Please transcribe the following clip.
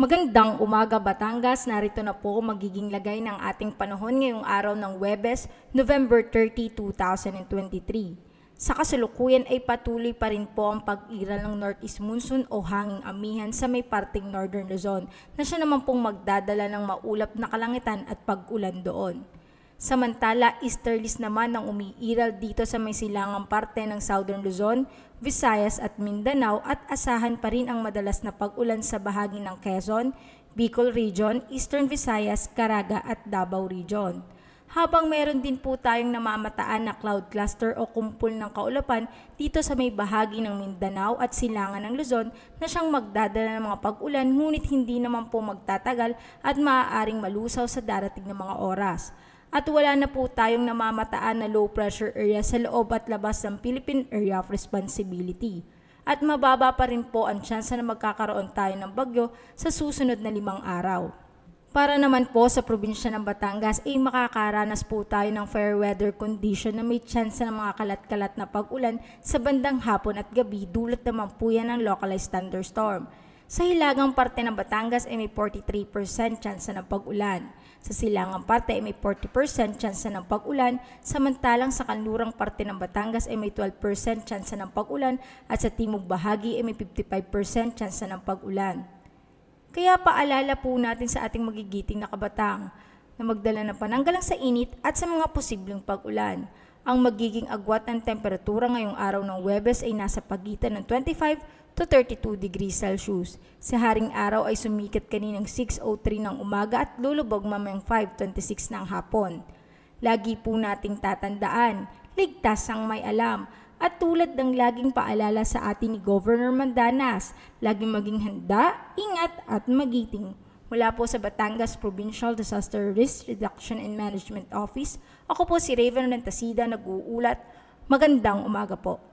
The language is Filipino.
Magandang umaga Batangas, narito na po magiging lagay ng ating panahon ngayong araw ng Webes, November 30, 2023. Sa kasalukuyan ay patuloy pa rin po ang pag-iral ng Northeast Monsoon o hanging amihan sa may parting Northern Luzon na siya naman pong magdadala ng maulap na kalangitan at pag-ulan doon. Samantala, easterlies naman ang umiiral dito sa may silangang parte ng Southern Luzon, Visayas at Mindanao at asahan pa rin ang madalas na pag-ulan sa bahagi ng Quezon, Bicol Region, Eastern Visayas, Caraga at Davao Region. Habang meron din po tayong namamataan na cloud cluster o kumpol ng kaulapan dito sa may bahagi ng Mindanao at silangan ng Luzon na siyang magdadala ng mga pag-ulan ngunit hindi naman po magtatagal at maaaring malusaw sa darating na mga oras at wala na po tayong namamataan na low pressure area sa loob at labas ng Philippine Area of Responsibility. At mababa pa rin po ang tsansa na magkakaroon tayo ng bagyo sa susunod na limang araw. Para naman po sa probinsya ng Batangas ay eh, makakaranas po tayo ng fair weather condition na may tsansa ng mga kalat-kalat na pag-ulan sa bandang hapon at gabi dulot naman po yan ng localized thunderstorm. Sa hilagang parte ng Batangas ay may 43% chance ng pag-ulan. Sa silangang parte ay may 40% chance ng pag-ulan, samantalang sa kanlurang parte ng Batangas ay may 12% chance ng pag-ulan at sa timog bahagi ay may 55% chance ng pag-ulan. Kaya paalala po natin sa ating magigiting na kabataang na magdala ng pananggalang sa init at sa mga posibleng pag-ulan. Ang magiging agwat ng temperatura ngayong araw ng Webes ay nasa pagitan ng 25 to 32 degrees Celsius. Sa haring araw ay sumikat kaninang 6.03 ng umaga at lulubog mamayang 5.26 ng hapon. Lagi po nating tatandaan, ligtas ang may alam. At tulad ng laging paalala sa atin ni Governor Mandanas, laging maging handa, ingat at magiting. Mula po sa Batangas Provincial Disaster Risk Reduction and Management Office, ako po si Raven Rentasida nag-uulat. Magandang umaga po.